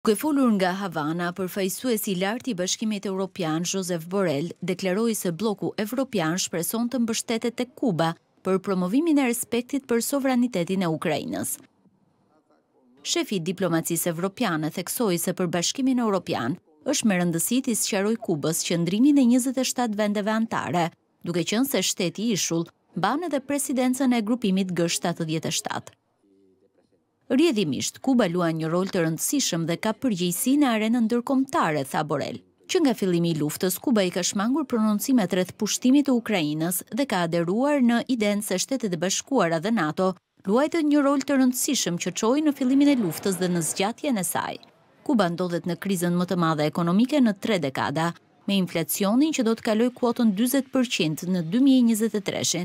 Kë folur nga Havana, përfaqësuesi i lartë i Bashkimit Evropian, Josef Borrell, deklaroi se Bloku Evropian shpreson të mbështetet tek Kuba për promovimin e respektit për sovranitetin e Ukrainës. Shefi i diplomacisë evropiane theksoi se për Bashkimin Evropian është me rëndësi të sqaroj Kubës qëndrimin e 27 vendeve anëtare, duke qenë se shteti i ishull mban edhe presidencën e grupimit G77. Rjedhimisht, Kuba lua një rol të rëndësishëm dhe ka përgjëjsi në arenën ndërkomtare, tha Borel. Që nga fillimi i luftës, Kuba i ka shmangur prononcimet rreth pushtimit të Ukrajinës dhe ka aderuar në idenë se shtetet e bashkuara dhe NATO luajtë një rol të rëndësishëm që qoj në fillimin e luftës dhe në zgjatje në saj. Kuba ndodhet në krizën më të madhe ekonomike në tre dekada, me inflacionin që do të kaloj kuotën 20% në 2023 ën